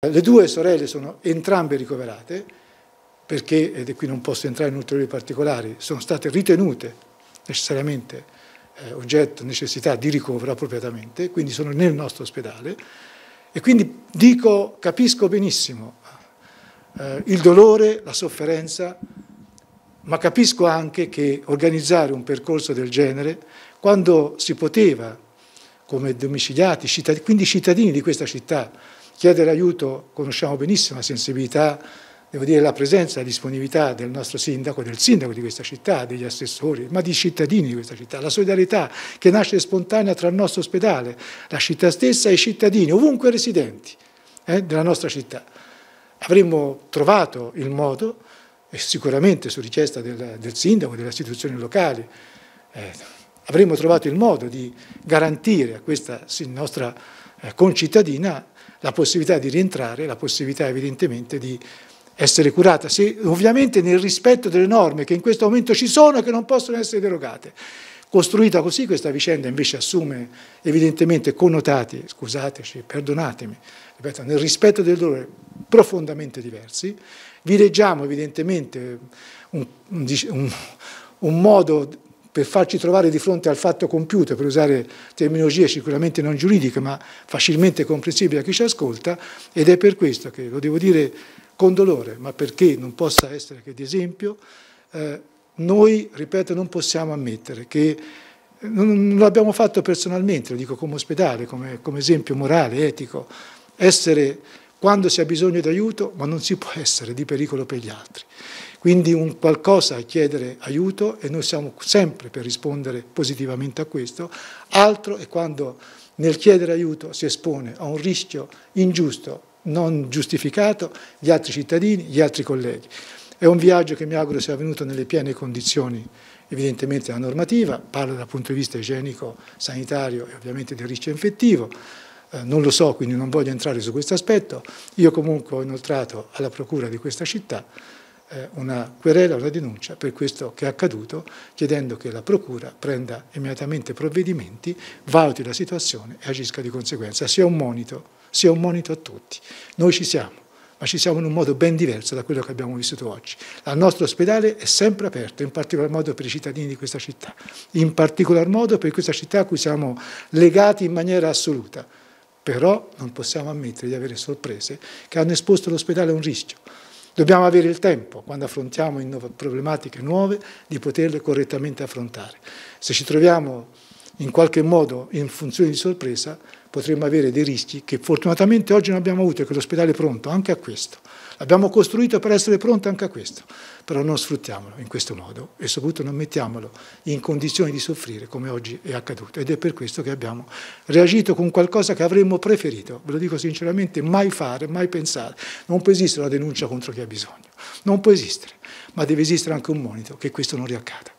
Le due sorelle sono entrambe ricoverate perché, ed è qui non posso entrare in ulteriori particolari, sono state ritenute necessariamente eh, oggetto, necessità di ricovero appropriatamente, quindi sono nel nostro ospedale e quindi dico, capisco benissimo eh, il dolore, la sofferenza, ma capisco anche che organizzare un percorso del genere, quando si poteva, come domiciliati, cittadini, quindi cittadini di questa città, Chiedere aiuto, conosciamo benissimo la sensibilità, devo dire la presenza, la disponibilità del nostro sindaco, del sindaco di questa città, degli assessori, ma di cittadini di questa città, la solidarietà che nasce spontanea tra il nostro ospedale, la città stessa e i cittadini, ovunque residenti eh, della nostra città. Avremmo trovato il modo, e sicuramente su richiesta del, del sindaco, delle istituzioni locali, eh, avremmo trovato il modo di garantire a questa nostra eh, concittadina la possibilità di rientrare, la possibilità evidentemente di essere curata, se, ovviamente nel rispetto delle norme che in questo momento ci sono e che non possono essere derogate. Costruita così questa vicenda invece assume evidentemente connotati, scusateci, perdonatemi, ripeto, nel rispetto del dolore profondamente diversi. Vi leggiamo evidentemente un, un, un, un modo per farci trovare di fronte al fatto compiuto, per usare terminologie sicuramente non giuridiche ma facilmente comprensibili a chi ci ascolta, ed è per questo che, lo devo dire con dolore, ma perché non possa essere che di esempio, eh, noi, ripeto, non possiamo ammettere che eh, non, non l'abbiamo fatto personalmente, lo dico come ospedale, come, come esempio morale, etico, essere quando si ha bisogno di aiuto, ma non si può essere di pericolo per gli altri. Quindi un qualcosa a chiedere aiuto e noi siamo sempre per rispondere positivamente a questo, altro è quando nel chiedere aiuto si espone a un rischio ingiusto, non giustificato, gli altri cittadini, gli altri colleghi. È un viaggio che mi auguro sia avvenuto nelle piene condizioni evidentemente della normativa, parlo dal punto di vista igienico, sanitario e ovviamente del rischio infettivo, eh, non lo so, quindi non voglio entrare su questo aspetto. Io comunque ho inoltrato alla procura di questa città eh, una querela, una denuncia per questo che è accaduto, chiedendo che la procura prenda immediatamente provvedimenti, valuti la situazione e agisca di conseguenza. Sia un monito, sia un monito a tutti. Noi ci siamo ma ci siamo in un modo ben diverso da quello che abbiamo vissuto oggi. Il nostro ospedale è sempre aperto, in particolar modo per i cittadini di questa città, in particolar modo per questa città a cui siamo legati in maniera assoluta. Però non possiamo ammettere di avere sorprese che hanno esposto l'ospedale a un rischio. Dobbiamo avere il tempo, quando affrontiamo problematiche nuove, di poterle correttamente affrontare. Se ci troviamo in qualche modo in funzione di sorpresa potremmo avere dei rischi che fortunatamente oggi non abbiamo avuto, che l'ospedale è pronto anche a questo. L'abbiamo costruito per essere pronto anche a questo, però non sfruttiamolo in questo modo e soprattutto non mettiamolo in condizioni di soffrire come oggi è accaduto ed è per questo che abbiamo reagito con qualcosa che avremmo preferito, ve lo dico sinceramente, mai fare, mai pensare. Non può esistere una denuncia contro chi ha bisogno, non può esistere, ma deve esistere anche un monito che questo non riaccada.